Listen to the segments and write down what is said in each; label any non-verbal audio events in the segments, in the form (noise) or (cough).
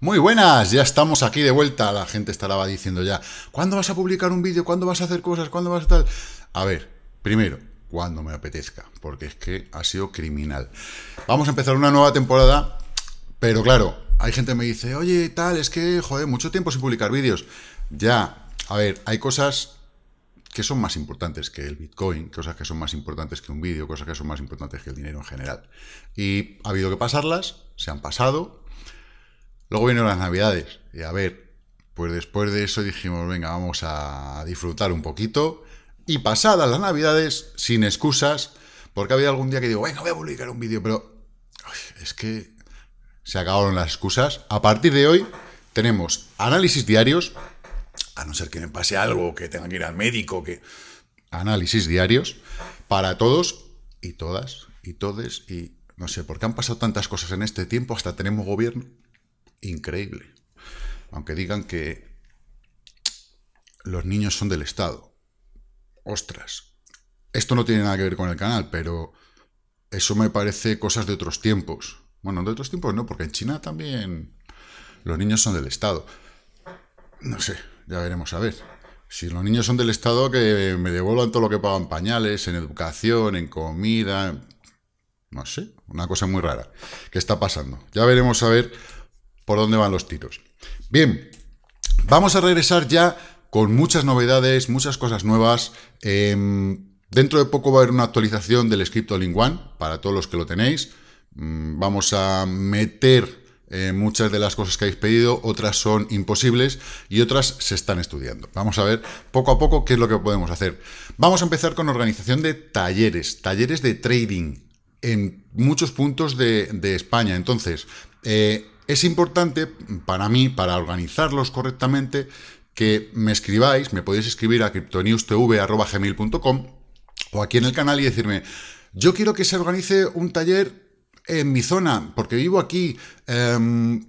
Muy buenas, ya estamos aquí de vuelta. La gente estará diciendo ya, ¿cuándo vas a publicar un vídeo? ¿Cuándo vas a hacer cosas? ¿Cuándo vas a tal? A ver, primero, cuando me apetezca, porque es que ha sido criminal. Vamos a empezar una nueva temporada, pero claro, hay gente que me dice, oye, tal, es que, joder, mucho tiempo sin publicar vídeos. Ya, a ver, hay cosas que son más importantes que el Bitcoin, cosas que son más importantes que un vídeo, cosas que son más importantes que el dinero en general. Y ha habido que pasarlas, se han pasado. Luego vino las navidades y a ver, pues después de eso dijimos, venga, vamos a disfrutar un poquito. Y pasadas las navidades, sin excusas, porque había algún día que digo, venga, voy a publicar un vídeo, pero es que se acabaron las excusas. A partir de hoy tenemos análisis diarios, a no ser que me pase algo, que tenga que ir al médico, que... Análisis diarios para todos y todas y todes y no sé, porque han pasado tantas cosas en este tiempo, hasta tenemos gobierno. Increíble. Aunque digan que los niños son del Estado. Ostras. Esto no tiene nada que ver con el canal, pero eso me parece cosas de otros tiempos. Bueno, de otros tiempos no, porque en China también los niños son del Estado. No sé, ya veremos a ver. Si los niños son del Estado, que me devuelvan todo lo que pagan pañales, en educación, en comida. No sé, una cosa muy rara que está pasando. Ya veremos a ver por dónde van los tiros. Bien, vamos a regresar ya con muchas novedades, muchas cosas nuevas. Em, dentro de poco va a haber una actualización del script para todos los que lo tenéis. Mm, vamos a meter eh, muchas de las cosas que habéis pedido, otras son imposibles y otras se están estudiando. Vamos a ver poco a poco qué es lo que podemos hacer. Vamos a empezar con organización de talleres, talleres de trading en muchos puntos de, España. Entonces, eh, es importante para mí, para organizarlos correctamente, que me escribáis, me podéis escribir a gmail.com o aquí en el canal y decirme, yo quiero que se organice un taller en mi zona, porque vivo aquí, em,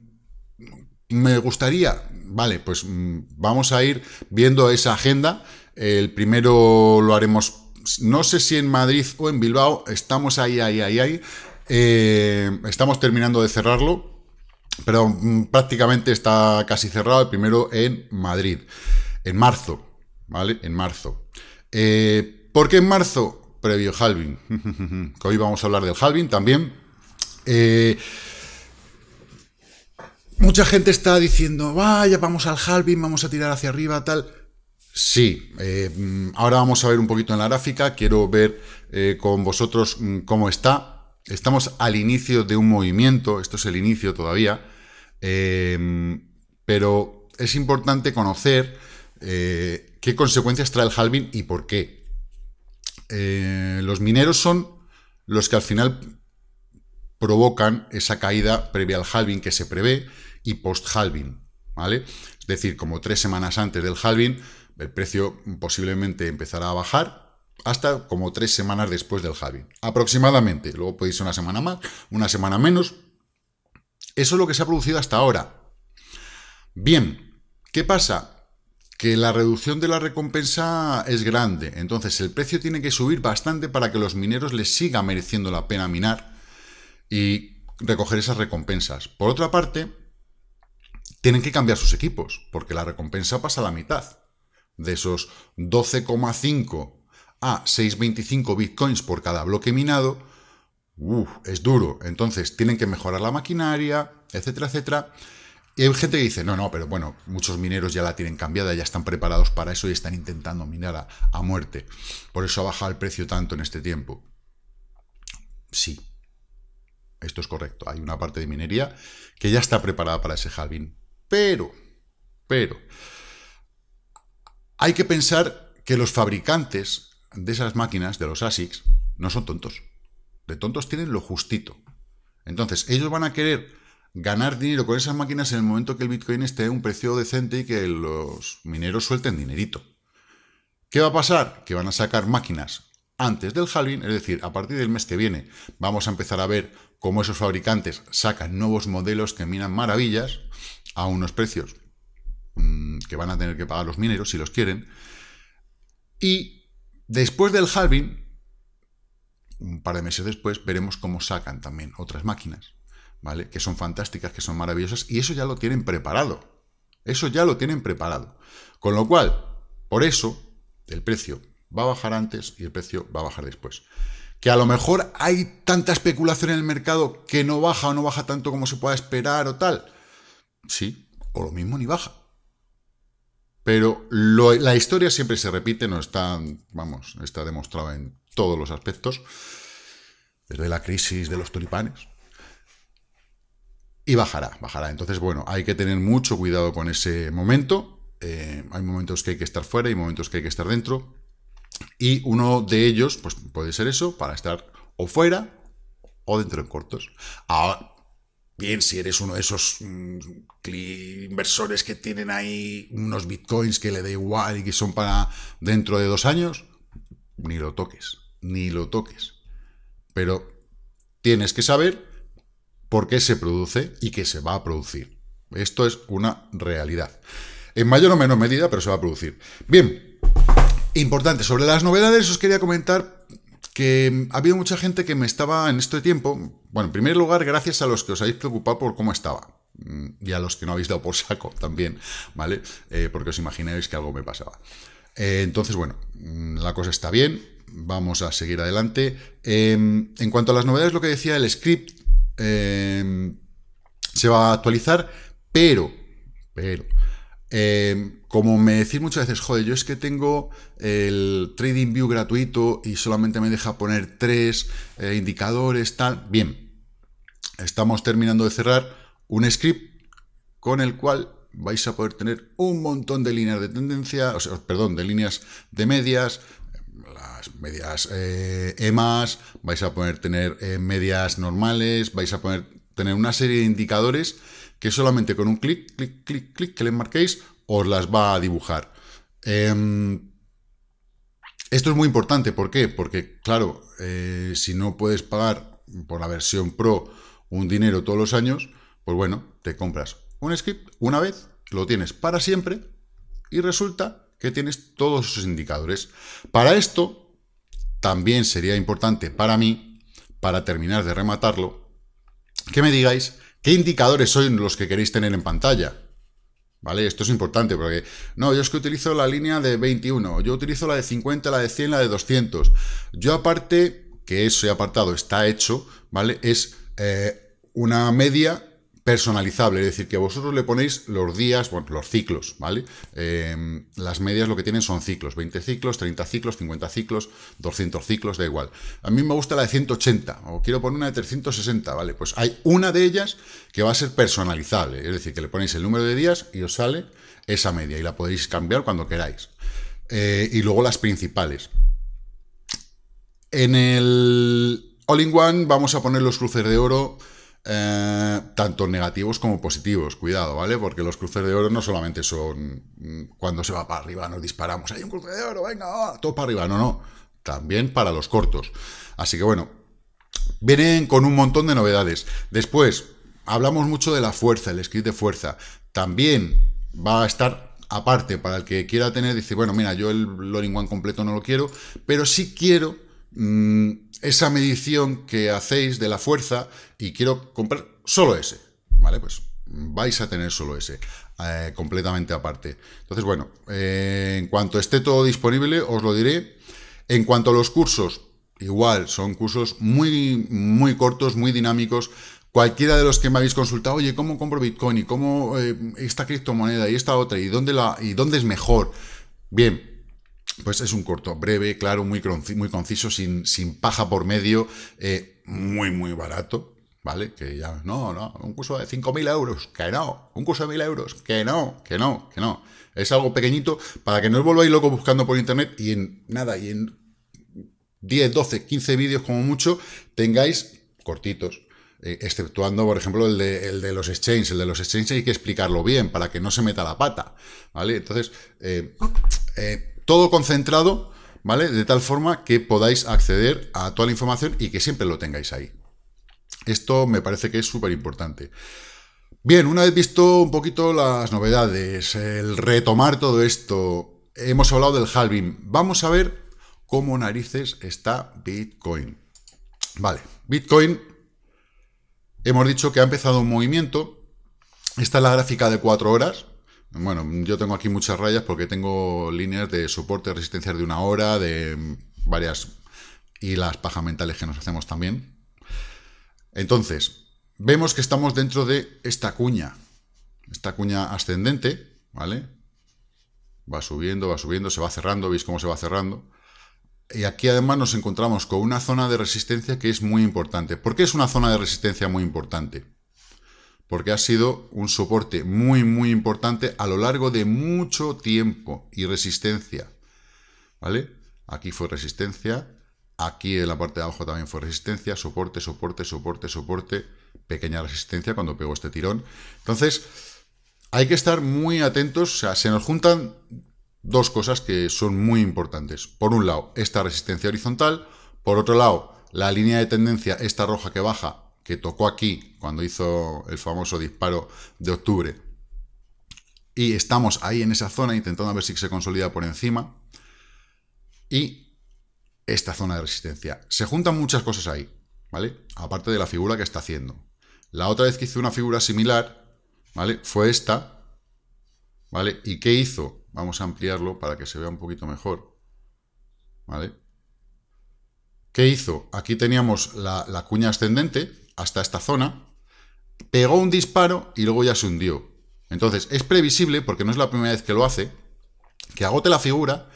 me gustaría, vale, pues mm, vamos a ir viendo esa agenda. El primero lo haremos, no sé si en Madrid o en Bilbao, estamos ahí, ahí, ahí, ahí. Em, estamos terminando de cerrarlo, pero mm, prácticamente está casi cerrado el primero en Madrid, en marzo, ¿vale? En marzo. Eh, ¿Por qué en marzo? Previo halving, (laughs) hoy vamos a hablar del halving también. Eh, mucha gente está diciendo, vaya, vamos al halving, vamos a tirar hacia arriba, tal. Sí, eh, mm, ahora vamos a ver un poquito en la gráfica, quiero ver eh, con vosotros mm, cómo está. Estamos al inicio de un movimiento, esto es el inicio todavía, pero es importante conocer qué consecuencias trae el halving y por qué. los mineros son los que al final provocan esa caída previa al halving que se prevé y post-halving, ¿vale? Es decir, como tres semanas antes del halving, el precio posiblemente empezará a bajar hasta como tres semanas después del halving, aproximadamente. Luego puede ser una semana más, una semana menos. Eso es lo que se ha producido hasta ahora. Bien, ¿qué pasa? que la reducción de la recompensa es grande, entonces el precio tiene que subir bastante para que los mineros les siga mereciendo la pena minar y recoger esas recompensas. Por otra parte, tienen que cambiar sus equipos, porque la recompensa pasa a la mitad. De esos 12,5 a 6,25 bitcoins por cada bloque minado, es duro. Entonces tienen que mejorar la maquinaria, etcétera, etcétera. Y hay gente que dice, no, no, pero bueno, muchos mineros ya la tienen cambiada, ya están preparados para eso y están intentando minar a muerte. Por eso ha bajado el precio tanto en este tiempo. Sí, esto es correcto. Hay una parte de minería que ya está preparada para ese halving. Pero, pero, hay que pensar que los fabricantes de esas máquinas, de los ASICs, no son tontos. De tontos tienen lo justito. Entonces, ellos van a querer ganar dinero con esas máquinas en el momento que el Bitcoin esté en un precio decente y que los mineros suelten dinerito. ¿Qué va a pasar? Que van a sacar máquinas antes del halving, es decir, a partir del mes que viene vamos a empezar a ver cómo esos fabricantes sacan nuevos modelos que minan maravillas a unos precios mm, que van a tener que pagar los mineros si los quieren. Y después del halving, un par de meses después, veremos cómo sacan también otras máquinas, ¿vale? Que son fantásticas, que son maravillosas, y eso ya lo tienen preparado. Eso ya lo tienen preparado. Con lo cual, por eso, el precio va a bajar antes y el precio va a bajar después que a lo mejor hay tanta especulación en el mercado que no baja o no baja tanto como se pueda esperar o tal. Sí, o lo mismo ni baja. Pero la historia siempre se repite, no está, vamos, está demostrada en todos los aspectos, desde la crisis de los tulipanes. Y bajará, bajará. Entonces, bueno, hay que tener mucho cuidado con ese momento. Eh, hay momentos que hay que estar fuera y momentos que hay que estar dentro. Y uno de ellos, pues puede ser eso, para estar o fuera o dentro de cortos. Ahora, bien, si eres uno de esos mm, inversores que tienen ahí unos bitcoins que le da igual y que son para dentro de dos años, ni lo toques, ni lo toques. Pero tienes que saber por qué se produce y qué se va a producir. Esto es una realidad. En mayor o menor medida, pero se va a producir. Bien, Importante, sobre las novedades os quería comentar que ha habido mucha gente que me estaba en este tiempo, bueno, en primer lugar, gracias a los que os habéis preocupado por cómo estaba mm, y a los que no habéis dado por saco (laughs) también, ¿vale? Eh, porque os imagináis que algo me pasaba. Eh, entonces, bueno, mm, la cosa está bien, vamos a seguir adelante. Em, en cuanto a las novedades, lo que decía, el script em, se va a actualizar, pero, pero, Em, como me decís muchas veces, joder, yo es que tengo el Trading View gratuito y solamente me deja poner tres eh, indicadores, tal. Bien, estamos terminando de cerrar un script con el cual vais a poder tener un montón de líneas de tendencia, o sea, perdón, de líneas de medias, las medias eh, EMAS, vais a poder tener eh, medias normales, vais a poder tener una serie de indicadores que solamente con un clic, clic, clic, clic que le marquéis os las va a dibujar. Em, esto es muy importante, ¿por qué? Porque, claro, eh, si no puedes pagar por la versión Pro un dinero todos los años, pues bueno, te compras un script una vez, lo tienes para siempre y resulta que tienes todos esos indicadores. Para esto, también sería importante para mí, para terminar de rematarlo, que me digáis ¿Qué indicadores son los que queréis tener en pantalla? ¿Vale? Esto es importante porque, no, yo es que utilizo la línea de 21, yo utilizo la de 50, la de 100, la de 200. Yo aparte, que eso ese apartado está hecho, ¿vale? Es eh, una media personalizable, es decir, que vosotros le ponéis los días, bueno, los ciclos, ¿vale? Em, las medias lo que tienen son ciclos, 20 ciclos, 30 ciclos, 50 ciclos, 200 ciclos, da igual. A mí me gusta la de 180, o quiero poner una de 360, ¿vale? Pues hay una de ellas que va a ser personalizable, es decir, que le ponéis el número de días y os sale esa media, y la podéis cambiar cuando queráis. Eh, y luego las principales. En el All-in-One vamos a poner los cruces de oro eh, tanto negativos como positivos, cuidado, ¿vale? Porque los cruces de oro no solamente son mm, cuando se va para arriba, nos disparamos, hay un cruce de oro, venga, todo para arriba, no, no, también para los cortos. Así que bueno, vienen con un montón de novedades. Después, hablamos mucho de la fuerza, el script de fuerza, también va a estar... Aparte, para el que quiera tener, dice, bueno, mira, yo el Loring One completo no lo quiero, pero sí quiero Mm, esa medición que hacéis de la fuerza y quiero comprar solo ese, ¿vale? Pues vais a tener solo ese, eh, completamente aparte. Entonces, bueno, eh, en cuanto esté todo disponible, os lo diré. En cuanto a los cursos, igual, son cursos muy, muy cortos, muy dinámicos. Cualquiera de los que me habéis consultado, oye, ¿cómo compro Bitcoin? ¿Y cómo eh, esta criptomoneda? ¿Y esta otra? ¿Y dónde, la, ¿Y dónde es mejor? Bien, pues es un corto, breve, claro, muy, muy conciso, sin, sin paja por medio, eh, muy, muy barato, ¿vale? Que ya, no, no, un curso de 5.000 euros, que no, un curso de 1.000 euros, que no, que no, que no. Es algo pequeñito para que no os volváis locos buscando por internet y en nada, y en 10, 12, 15 vídeos como mucho, tengáis cortitos, eh, exceptuando, por ejemplo, el de, el de, los exchanges. El de los exchanges hay que explicarlo bien para que no se meta la pata, ¿vale? Entonces, eh, eh, todo concentrado, ¿vale? De tal forma que podáis acceder a toda la información y que siempre lo tengáis ahí. Esto me parece que es súper importante. Bien, una vez visto un poquito las novedades, el retomar todo esto, hemos hablado del halving. Vamos a ver cómo narices está Bitcoin. Vale, Bitcoin, hemos dicho que ha empezado un movimiento. Esta es la gráfica de cuatro horas, bueno, yo tengo aquí muchas rayas porque tengo líneas de soporte, resistencias de una hora, de varias... y las pajamentales mentales que nos hacemos también. Entonces, vemos que estamos dentro de esta cuña, esta cuña ascendente, ¿vale? Va subiendo, va subiendo, se va cerrando, veis cómo se va cerrando. Y aquí además nos encontramos con una zona de resistencia que es muy importante. ¿Por qué es una zona de resistencia muy importante? porque ha sido un soporte muy, muy importante a lo largo de mucho tiempo y resistencia. ¿Vale? Aquí fue resistencia, aquí en la parte de abajo también fue resistencia, soporte, soporte, soporte, soporte, pequeña resistencia cuando pegó este tirón. Entonces, hay que estar muy atentos, o sea, se nos juntan dos cosas que son muy importantes. Por un lado, esta resistencia horizontal, por otro lado, la línea de tendencia, esta roja que baja, que tocó aquí cuando hizo el famoso disparo de octubre. Y estamos ahí en esa zona intentando ver si se consolida por encima. Y esta zona de resistencia. Se juntan muchas cosas ahí, ¿vale? Aparte de la figura que está haciendo. La otra vez que hizo una figura similar, ¿vale? Fue esta, ¿vale? ¿Y qué hizo? Vamos a ampliarlo para que se vea un poquito mejor, ¿vale? ¿Qué hizo? Aquí teníamos la, la cuña ascendente, hasta esta zona, pegó un disparo y luego ya se hundió. Entonces, es previsible, porque no es la primera vez que lo hace, que agote la figura,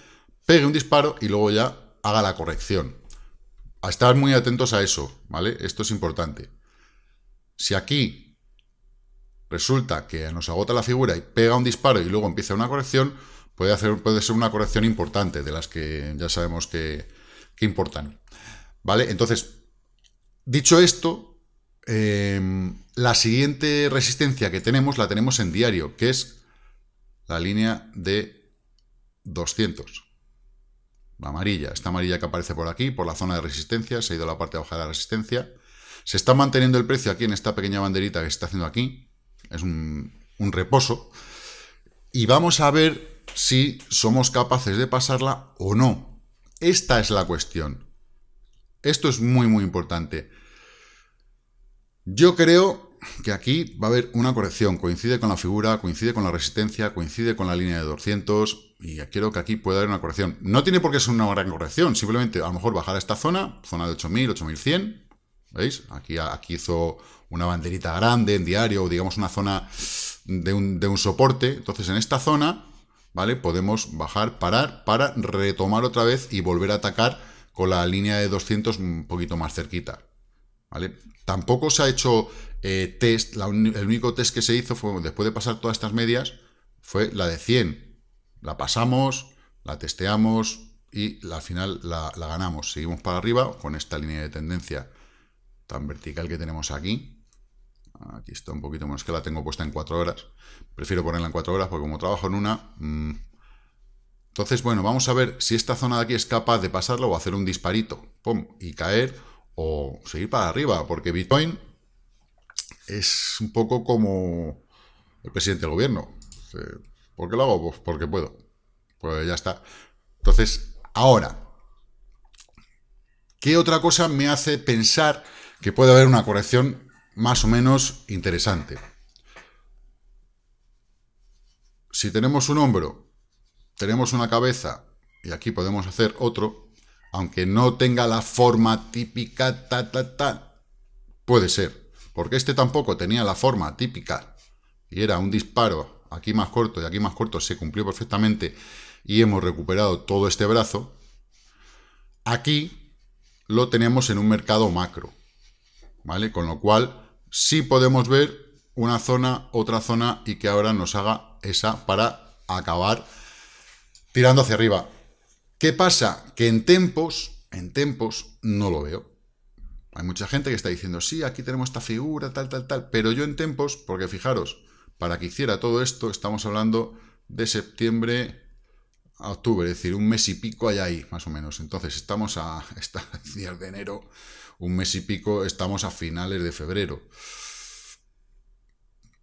pegue un disparo y luego ya haga la corrección. A estar muy atentos a eso, ¿vale? Esto es importante. Si aquí resulta que nos agota la figura y pega un disparo y luego empieza una corrección, puede, hacer, puede ser una corrección importante, de las que ya sabemos que, que importan. ¿Vale? Entonces, dicho esto, Em, la siguiente resistencia que tenemos la tenemos en diario, que es la línea de 200. La amarilla, esta amarilla que aparece por aquí, por la zona de resistencia, se ha ido a la parte baja de la resistencia. Se está manteniendo el precio aquí en esta pequeña banderita que se está haciendo aquí. Es un reposo. Y vamos a ver si somos capaces de pasarla o no. Esta es la cuestión. Esto es muy, muy importante. Yo creo que aquí va a haber una corrección. Coincide con la figura, coincide con la resistencia, coincide con la línea de 200 y quiero que aquí pueda haber una corrección. No tiene por qué ser una gran corrección, simplemente a lo mejor bajar a esta zona, zona de 8000, 8100. ¿Veis? Aquí, aquí hizo una banderita grande en diario, o digamos una zona de un, de un soporte. Entonces en esta zona, ¿vale? Podemos bajar, parar, para retomar otra vez y volver a atacar con la línea de 200 un poquito más cerquita. Tampoco se ha hecho eh, test, el único test que se hizo fue, después de pasar todas estas medias, fue la de 100. La pasamos, la testeamos y al final la, ganamos. Seguimos para arriba con esta línea de tendencia tan vertical que tenemos aquí, aquí está un poquito menos que la tengo puesta en 4 horas. Prefiero ponerla en 4 horas porque como trabajo en una... Mm. Entonces, bueno, vamos a ver si esta zona de aquí es capaz de pasarlo o hacer un disparito. ¡Pum! Y caer o seguir para arriba, porque Bitcoin es un poco como el presidente del gobierno. Eh, ¿Por qué lo hago? Pues porque puedo. Pues ya está. Entonces, ahora, ¿qué otra cosa me hace pensar que puede haber una corrección más o menos interesante? Si tenemos un hombro, tenemos una cabeza y aquí podemos hacer otro, aunque no tenga la forma típica, ta, ta, ta. Puede ser, porque este tampoco tenía la forma típica. Y era un disparo, aquí más corto y aquí más corto, se cumplió perfectamente y hemos recuperado todo este brazo. Aquí lo tenemos en un mercado macro, ¿vale? Con lo cual sí podemos ver una zona, otra zona y que ahora nos haga esa para acabar tirando hacia arriba. ¿Qué pasa? Que en tempos, en tempos, no lo veo. Hay mucha gente que está diciendo, sí, aquí tenemos esta figura, tal, tal, tal. Pero yo en tempos, porque fijaros, para que hiciera todo esto, estamos hablando de septiembre a octubre, es decir, un mes y pico hay ahí, más o menos. Entonces, estamos a, días (laughs) de enero, un mes y pico, estamos a finales de febrero.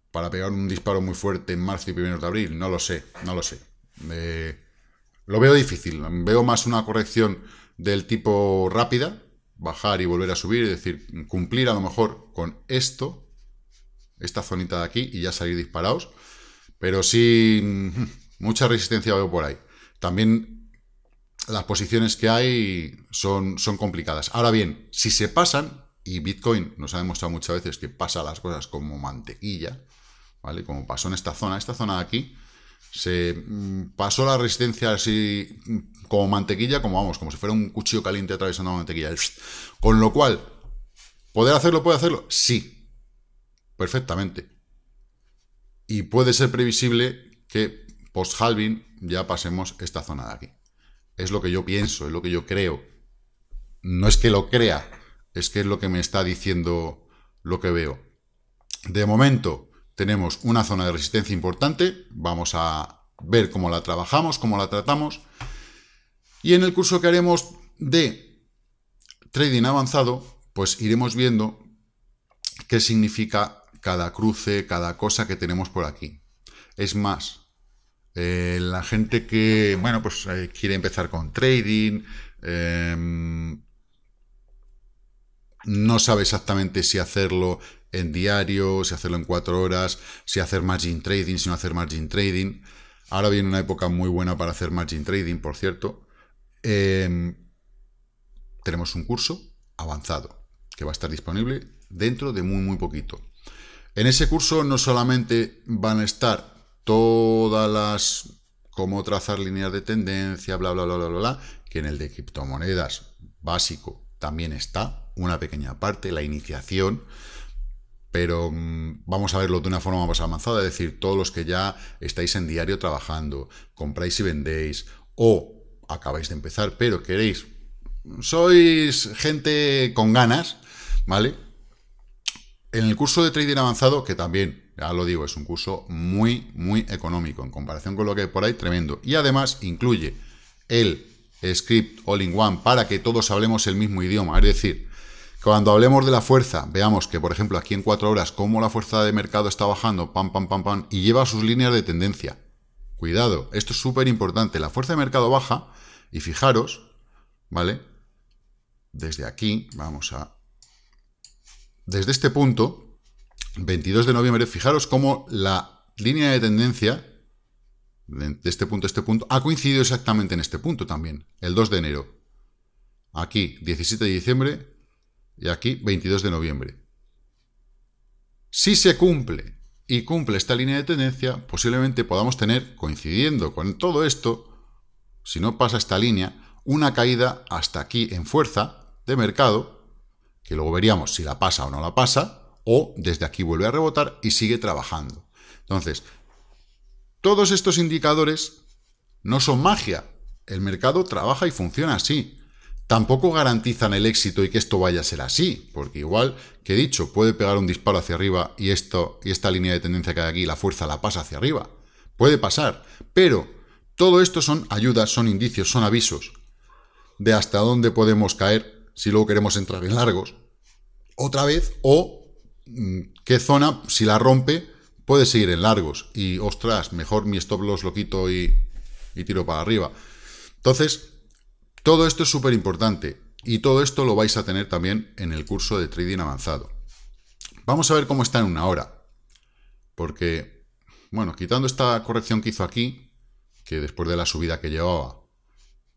Para pegar un disparo muy fuerte en marzo y primeros de abril, no lo sé, no lo sé. Eh, lo veo difícil. Veo más una corrección del tipo rápida, bajar y volver a subir, es decir, cumplir a lo mejor con esto, esta zonita de aquí, y ya salir disparados. Pero sí, (laughs) mucha resistencia veo por ahí. También las posiciones que hay son, son complicadas. Ahora bien, si se pasan, y Bitcoin nos ha demostrado muchas veces que pasa las cosas como mantequilla, ¿vale? Como pasó en esta zona, esta zona de aquí, se mm, pasó la resistencia así mm, como mantequilla, como vamos, como si fuera un cuchillo caliente atravesando mantequilla. Con lo cual, ¿poder hacerlo? ¿Puede hacerlo? Sí, perfectamente. Y puede ser previsible que post-halving ya pasemos esta zona de aquí. Es lo que yo pienso, es lo que yo creo. No es que lo crea, es que es lo que me está diciendo lo que veo. De momento, tenemos una zona de resistencia importante, vamos a ver cómo la trabajamos, cómo la tratamos, y en el curso que haremos de trading avanzado, pues iremos viendo qué significa cada cruce, cada cosa que tenemos por aquí. Es más, eh, la gente que, bueno, pues eh, quiere empezar con trading, em, no sabe exactamente si hacerlo en diario, si hacerlo en cuatro horas, si hacer margin trading, si no hacer margin trading. Ahora viene una época muy buena para hacer margin trading, por cierto. Em, tenemos un curso avanzado que va a estar disponible dentro de muy, muy poquito. En ese curso no solamente van a estar todas las cómo trazar líneas de tendencia, bla, bla, bla, bla, bla, bla, que en el de criptomonedas básico también está una pequeña parte, la iniciación, pero mm, vamos a verlo de una forma más avanzada, es decir, todos los que ya estáis en diario trabajando, compráis y vendéis, o acabáis de empezar, pero queréis, sois gente con ganas, ¿vale? En el curso de trading avanzado, que también, ya lo digo, es un curso muy, muy económico, en comparación con lo que hay por ahí, tremendo. Y además incluye el script all-in-one para que todos hablemos el mismo idioma, es decir, cuando hablemos de la fuerza, veamos que, por ejemplo, aquí en cuatro horas, cómo la fuerza de mercado está bajando, pam, pam, pam, pam, y lleva sus líneas de tendencia. Cuidado, esto es súper importante. La fuerza de mercado baja, y fijaros, ¿vale? Desde aquí, vamos a... Desde este punto, 22 de noviembre, fijaros cómo la línea de tendencia, de este punto a este punto, ha coincidido exactamente en este punto también, el 2 de enero. Aquí, 17 de diciembre, y aquí, 22 de noviembre. Si se cumple y cumple esta línea de tendencia, posiblemente podamos tener, coincidiendo con todo esto, si no pasa esta línea, una caída hasta aquí en fuerza de mercado, que luego veríamos si la pasa o no la pasa, o desde aquí vuelve a rebotar y sigue trabajando. Entonces, todos estos indicadores no son magia. El mercado trabaja y funciona así tampoco garantizan el éxito y que esto vaya a ser así, porque igual que he dicho, puede pegar un disparo hacia arriba y, esto, y esta línea de tendencia que hay aquí, la fuerza la pasa hacia arriba. Puede pasar, pero todo esto son ayudas, son indicios, son avisos de hasta dónde podemos caer si luego queremos entrar en largos otra vez o mm, qué zona, si la rompe, puede seguir en largos. Y ostras, mejor mi stop loss lo quito y, y tiro para arriba. Entonces, todo esto es súper importante y todo esto lo vais a tener también en el curso de trading avanzado. Vamos a ver cómo está en una hora. Porque, bueno, quitando esta corrección que hizo aquí, que después de la subida que llevaba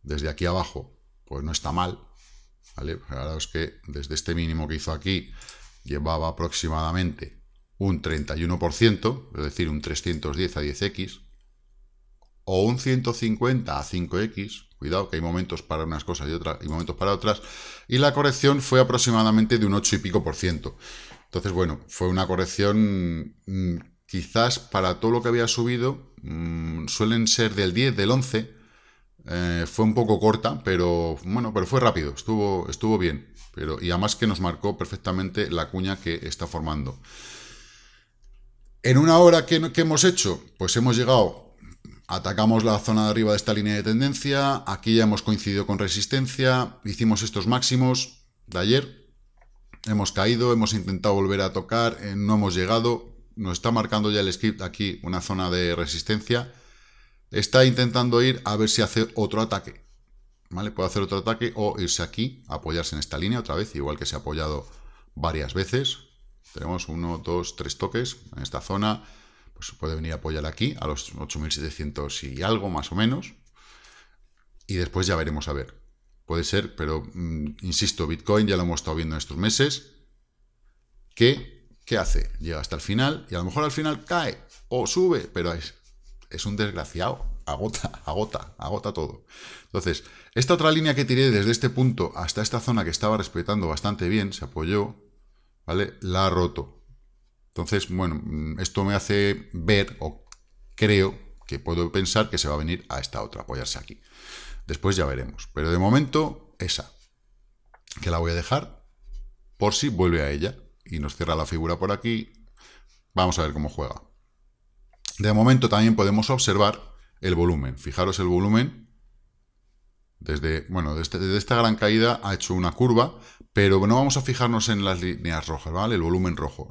desde aquí abajo, pues no está mal, ¿vale? Ahora es que desde este mínimo que hizo aquí llevaba aproximadamente un 31%, es decir, un 310 a 10X, o un 150 a 5X, cuidado que hay momentos para unas cosas y, otras, y momentos para otras, y la corrección fue aproximadamente de un 8 y pico por ciento. Entonces, bueno, fue una corrección mm, quizás para todo lo que había subido, mm, suelen ser del 10, del 11, eh, fue un poco corta, pero bueno, pero fue rápido, estuvo, estuvo bien. Pero, y además que nos marcó perfectamente la cuña que está formando. En una hora, qué que hemos hecho? Pues hemos llegado Atacamos la zona de arriba de esta línea de tendencia, aquí ya hemos coincidido con resistencia, hicimos estos máximos de ayer, hemos caído, hemos intentado volver a tocar, eh, no hemos llegado, nos está marcando ya el script aquí una zona de resistencia, está intentando ir a ver si hace otro ataque, ¿vale? Puede hacer otro ataque o irse aquí, apoyarse en esta línea otra vez, igual que se ha apoyado varias veces, tenemos uno, dos, tres toques en esta zona, puede venir a apoyar aquí, a los 8.700 y algo, más o menos. Y después ya veremos a ver. Puede ser, pero mm, insisto, Bitcoin ya lo hemos estado viendo en estos meses. Que, ¿Qué hace? Llega hasta el final y a lo mejor al final cae o sube, pero es, es un desgraciado. Agota, (laughs) agota, agota todo. Entonces, esta otra línea que tiré desde este punto hasta esta zona que estaba respetando bastante bien, se apoyó, ¿vale? La ha roto. Entonces, bueno, mm, esto me hace ver o creo que puedo pensar que se va a venir a esta otra, apoyarse aquí. Después ya veremos. Pero de momento, esa. Que la voy a dejar por si vuelve a ella y nos cierra la figura por aquí. Vamos a ver cómo juega. De momento también podemos observar el volumen. Fijaros el volumen. Desde, bueno, desde, esta gran caída ha hecho una curva, pero no vamos a fijarnos en las líneas rojas, ¿vale? El volumen rojo.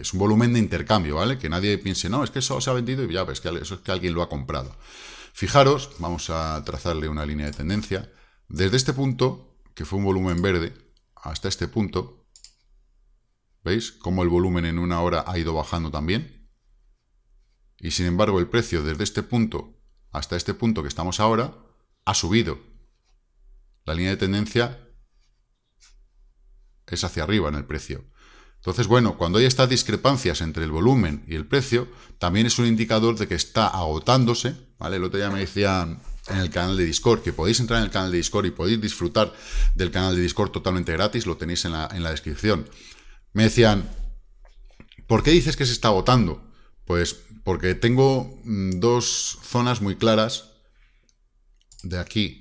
Es un volumen de intercambio, ¿vale? Que nadie piense, no, es que eso se ha vendido y ya, ves que eso es que alguien lo ha comprado. Fijaros, vamos a trazarle una línea de tendencia. Desde este punto, que fue un volumen verde, hasta este punto, ¿veis? Como el volumen en una hora ha ido bajando también. Y sin embargo, el precio desde este punto hasta este punto que estamos ahora ha subido. La línea de tendencia es hacia arriba en el precio. Entonces, bueno, cuando hay estas discrepancias entre el volumen y el precio, también es un indicador de que está agotándose, ¿vale? El otro día me decían en el canal de Discord, que podéis entrar en el canal de Discord y podéis disfrutar del canal de Discord totalmente gratis, lo tenéis en la, en la descripción. Me decían, ¿por qué dices que se está agotando? Pues porque tengo mm, dos zonas muy claras, de aquí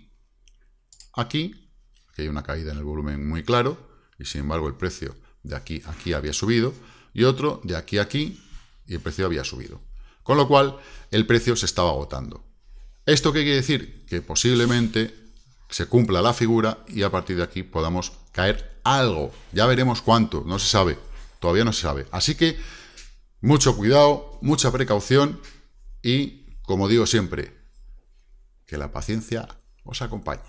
aquí, que hay una caída en el volumen muy claro, y sin embargo el precio de aquí a aquí había subido, y otro de aquí a aquí y el precio había subido. Con lo cual, el precio se estaba agotando. ¿Esto qué quiere decir? Que posiblemente se cumpla la figura y a partir de aquí podamos caer algo. Ya veremos cuánto, no se sabe, todavía no se sabe. Así que mucho cuidado, mucha precaución y, como digo siempre, que la paciencia os acompañe.